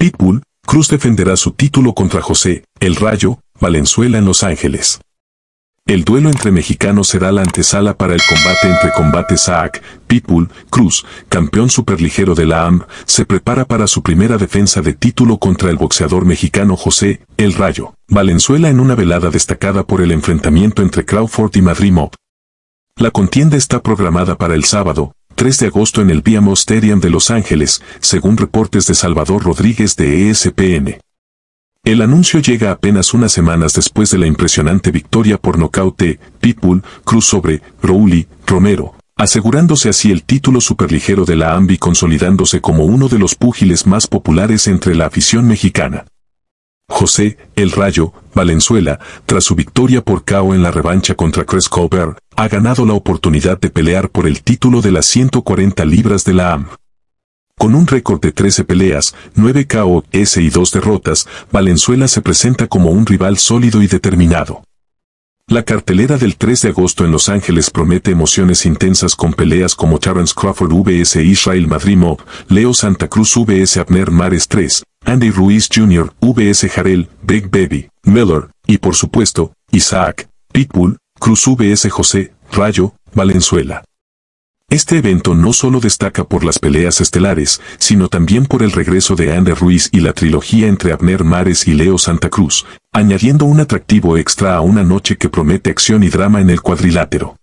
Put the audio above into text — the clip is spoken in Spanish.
Pitbull, Cruz defenderá su título contra José, El Rayo, Valenzuela en Los Ángeles. El duelo entre mexicanos será la antesala para el combate entre combates Saak, Pitbull, Cruz, campeón superligero de la AM, se prepara para su primera defensa de título contra el boxeador mexicano José, El Rayo, Valenzuela en una velada destacada por el enfrentamiento entre Crawford y Madrimov. La contienda está programada para el sábado, 3 de agosto en el Via Mosterian de Los Ángeles, según reportes de Salvador Rodríguez de ESPN. El anuncio llega apenas unas semanas después de la impresionante victoria por nocaute, de Pitbull, Cruz sobre Rowley, Romero, asegurándose así el título superligero de la AMBI consolidándose como uno de los púgiles más populares entre la afición mexicana. José El Rayo Valenzuela, tras su victoria por KO en la revancha contra Chris Colbert, ha ganado la oportunidad de pelear por el título de las 140 libras de la AM. Con un récord de 13 peleas, 9 S y 2 derrotas, Valenzuela se presenta como un rival sólido y determinado. La cartelera del 3 de agosto en Los Ángeles promete emociones intensas con peleas como Terence Crawford vs Israel Madrimov, Leo Santa Cruz vs Abner Mares 3, Andy Ruiz Jr., V.S. Jarel, Big Baby, Miller, y por supuesto, Isaac, Pitbull, Cruz V.S. José, Rayo, Valenzuela. Este evento no solo destaca por las peleas estelares, sino también por el regreso de Andy Ruiz y la trilogía entre Abner Mares y Leo Santa Cruz, añadiendo un atractivo extra a una noche que promete acción y drama en el cuadrilátero.